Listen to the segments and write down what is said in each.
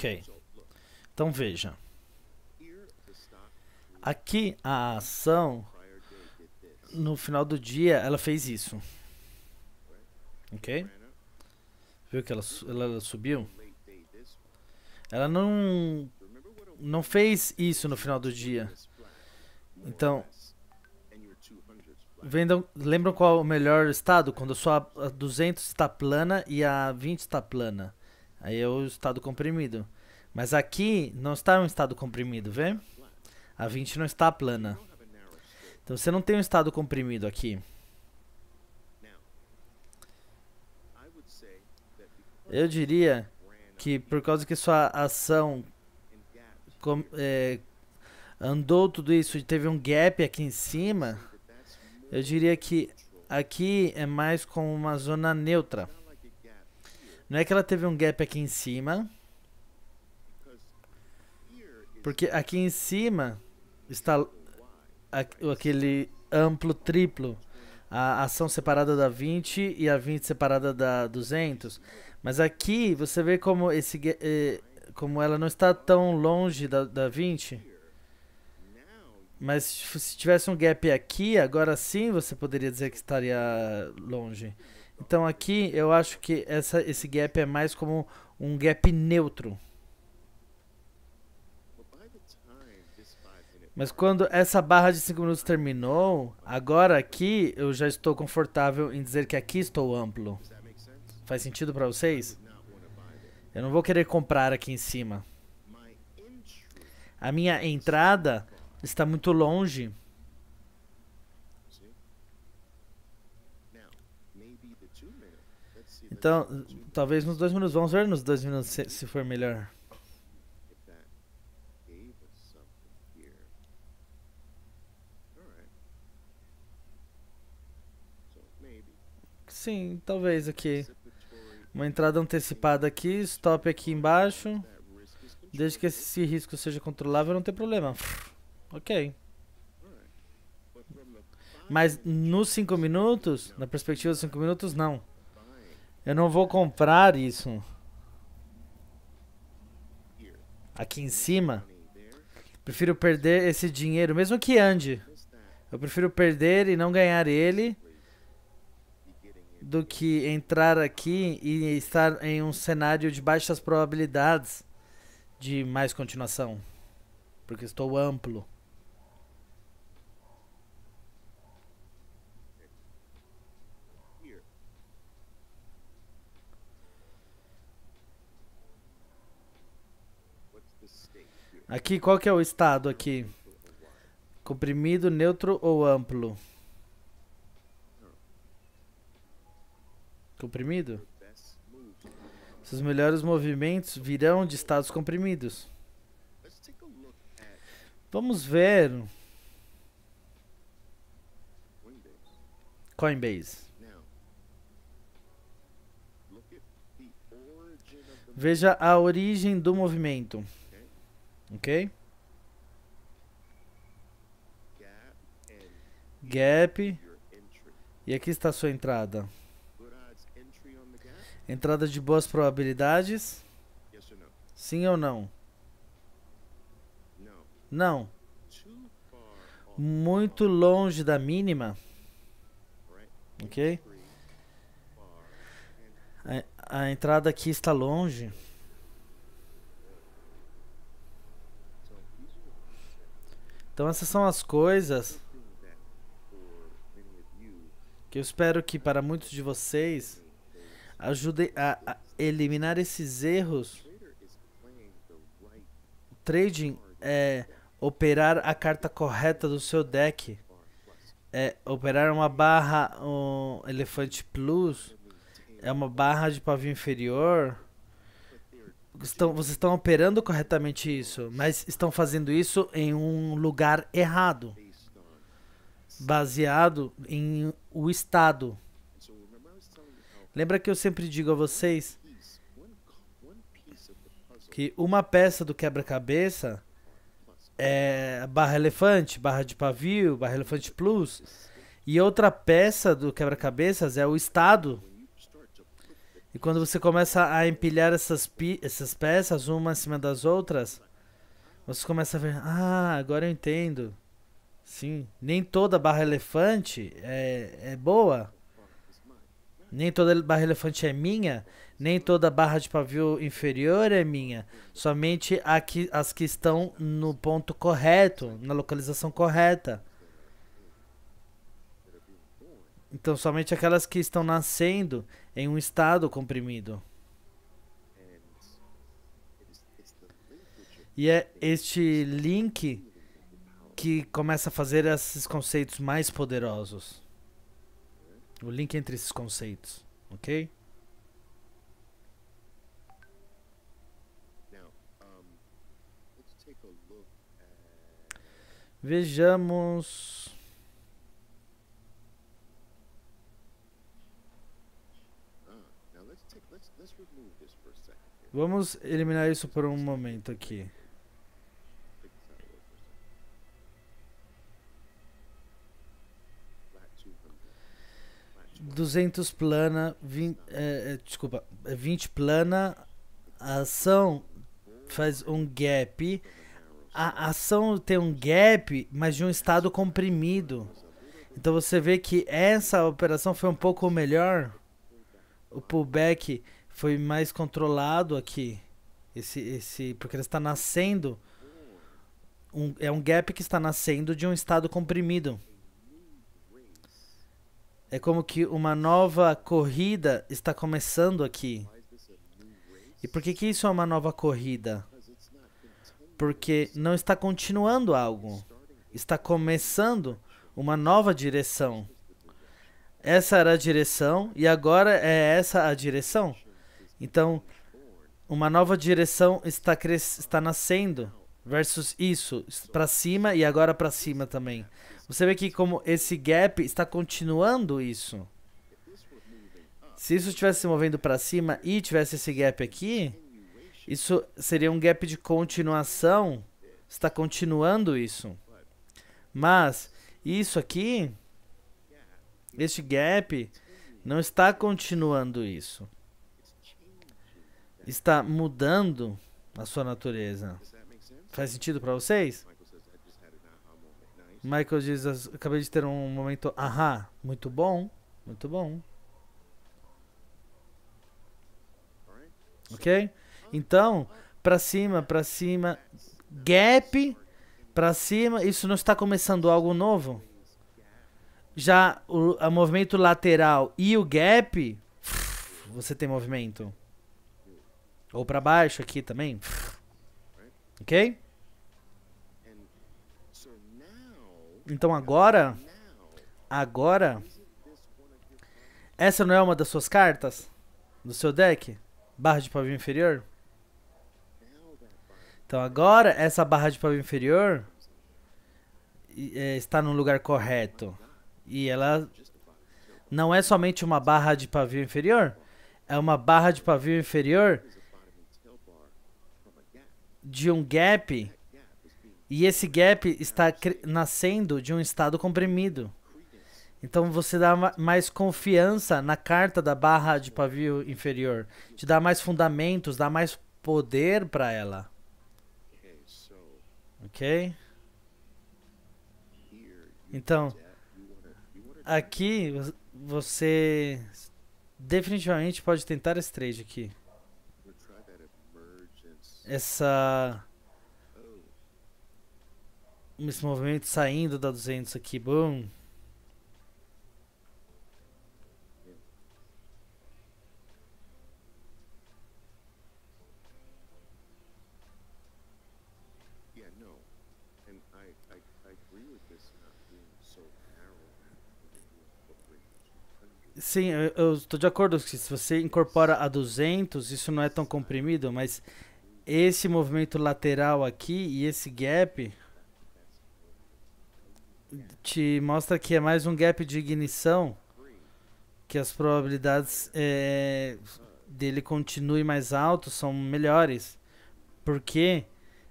Ok. Então veja. Aqui a ação no final do dia ela fez isso. Ok? Viu que ela, ela subiu? Ela não não fez isso no final do dia. Então, vendam, lembram qual é o melhor estado? Quando a sua a 200 está plana e a 20 está plana. Aí é o estado comprimido. Mas aqui não está um estado comprimido, vê? A 20 não está plana. Então você não tem um estado comprimido aqui. Eu diria que por causa que sua ação com, é, andou tudo isso e teve um gap aqui em cima, eu diria que aqui é mais como uma zona neutra. Não é que ela teve um gap aqui em cima. Porque aqui em cima está aquele amplo triplo. A ação separada da 20 e a 20 separada da 200. Mas aqui você vê como, esse, eh, como ela não está tão longe da, da 20. Mas se tivesse um gap aqui, agora sim você poderia dizer que estaria longe. Então aqui eu acho que essa, esse gap é mais como um gap neutro. Mas quando essa barra de 5 minutos terminou, agora aqui eu já estou confortável em dizer que aqui estou amplo. Faz sentido para vocês? Eu não vou querer comprar aqui em cima. A minha entrada está muito longe Então, talvez nos dois minutos. Vamos ver nos dois minutos se, se for melhor. Sim, talvez aqui. Uma entrada antecipada aqui, stop aqui embaixo. Desde que esse risco seja controlável, não tem problema. Ok. Mas nos 5 minutos, na perspectiva dos 5 minutos, não. Eu não vou comprar isso. Aqui em cima. Prefiro perder esse dinheiro, mesmo que ande. Eu prefiro perder e não ganhar ele do que entrar aqui e estar em um cenário de baixas probabilidades de mais continuação. Porque estou amplo. Aqui, qual que é o estado aqui? Comprimido, neutro ou amplo? Comprimido? Seus melhores movimentos virão de estados comprimidos. Vamos ver. Coinbase. Veja a origem do movimento. Ok? Gap. E aqui está a sua entrada. Entrada de boas probabilidades. Sim ou não? Não. Muito longe da mínima. Ok? A, a entrada aqui está longe. Então essas são as coisas que eu espero que para muitos de vocês ajudem a, a eliminar esses erros. O trading é operar a carta correta do seu deck. É operar uma barra um elefante plus é uma barra de pavio inferior Estão, vocês estão operando corretamente isso, mas estão fazendo isso em um lugar errado, baseado em o Estado. Lembra que eu sempre digo a vocês que uma peça do quebra-cabeça é barra elefante, barra de pavio, barra elefante plus, e outra peça do quebra-cabeças é o Estado e quando você começa a empilhar essas, essas peças uma em cima das outras, você começa a ver, ah, agora eu entendo. Sim, nem toda barra elefante é, é boa. Nem toda barra elefante é minha, nem toda barra de pavio inferior é minha. Somente que, as que estão no ponto correto, na localização correta. Então, somente aquelas que estão nascendo em um estado comprimido. E é este link que começa a fazer esses conceitos mais poderosos. O link entre esses conceitos, ok? Vejamos Vamos eliminar isso por um momento aqui. Duzentos plana, é, é, desculpa, 20 é plana, a ação faz um gap. A ação tem um gap, mas de um estado comprimido. Então você vê que essa operação foi um pouco melhor. O pullback foi mais controlado aqui. Esse, esse, porque ele está nascendo. Um, é um gap que está nascendo de um estado comprimido. É como que uma nova corrida está começando aqui. E por que, que isso é uma nova corrida? Porque não está continuando algo. Está começando uma nova direção. Essa era a direção e agora é essa a direção. Então, uma nova direção está, está nascendo versus isso, para cima e agora para cima também. Você vê que como esse gap está continuando isso. Se isso estivesse se movendo para cima e tivesse esse gap aqui, isso seria um gap de continuação. Está continuando isso. Mas isso aqui, este gap, não está continuando isso está mudando a sua natureza. Faz sentido para vocês? Michael diz: acabei de ter um momento, ahá, muito bom, muito bom. Ok? Então, para cima, para cima, gap, para cima. Isso não está começando algo novo? Já o movimento lateral e o gap, você tem movimento. Ou para baixo aqui também. Ok? Então agora. Agora. Essa não é uma das suas cartas? Do seu deck? Barra de pavio inferior? Então agora essa barra de pavio inferior é, está no lugar correto. E ela não é somente uma barra de pavio inferior, é uma barra de pavio inferior de um gap e esse gap está nascendo de um estado comprimido. Então você dá mais confiança na carta da barra de pavio inferior, te dá mais fundamentos, dá mais poder para ela. Ok? Então, aqui você definitivamente pode tentar esse trade aqui essa esse movimento saindo da 200 aqui, bom. Sim, eu estou de acordo que se você incorpora a 200, isso não é tão comprimido, mas esse movimento lateral aqui e esse gap te mostra que é mais um gap de ignição que as probabilidades é, dele continue mais alto são melhores porque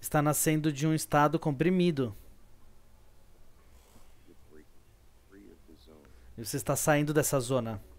está nascendo de um estado comprimido e você está saindo dessa zona